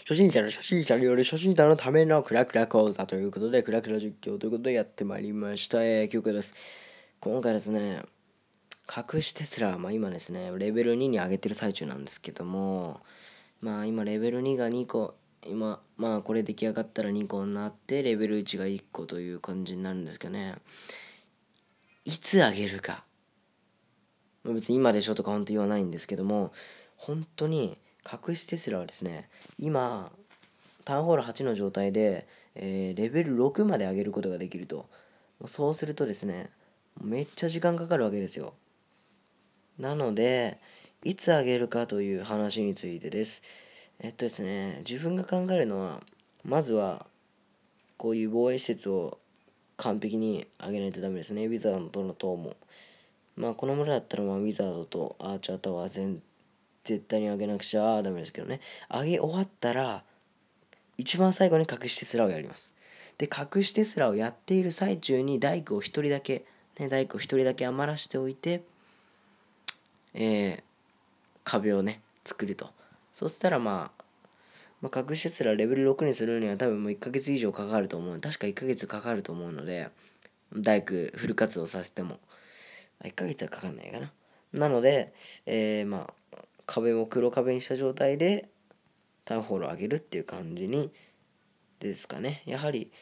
初心者の初心者による初心者のためのクラクラ講座ということで、クラクラ実況ということでやってまいりました。えー、今日です。今回ですね、隠しテスラ、まあ、今ですね、レベル2に上げてる最中なんですけども、まあ今レベル2が2個、今、まあこれ出来上がったら2個になって、レベル1が1個という感じになるんですけどね、いつ上げるか。別に今でしょとか本当言わないんですけども、本当に隠しテスラはですね今タウンホール8の状態で、えー、レベル6まで上げることができるとそうするとですねめっちゃ時間かかるわけですよなのでいつ上げるかという話についてですえっとですね自分が考えるのはまずはこういう防衛施設を完璧に上げないとダメですねウィザードとの塔もまあこの村だったらまあウィザードとアーチャータワー全絶対にあげなくちゃダメですけどねあげ終わったら一番最後に隠しテスラをやりますで隠しテスラをやっている最中に大工を1人だけ、ね、大工を1人だけ余らしておいて、えー、壁をね作るとそしたらまあまあ、隠しテスラレベル6にするには多分もう1ヶ月以上かかると思う確か1ヶ月かかると思うので大工フル活動させても1ヶ月はかかんないかななので、えー、まあ壁も黒壁にした状態でタウンホールを上げるっていう感じにですかねやはり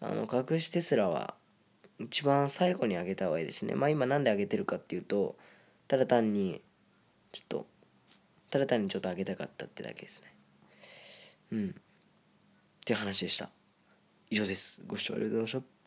あの隠しテスラは一番最後に上げた方がいいですねまあ今何で上げてるかっていうとただ単にちょっとただ単にちょっと上げたかったってだけですねうんっていう話でした以上ですご視聴ありがとうございました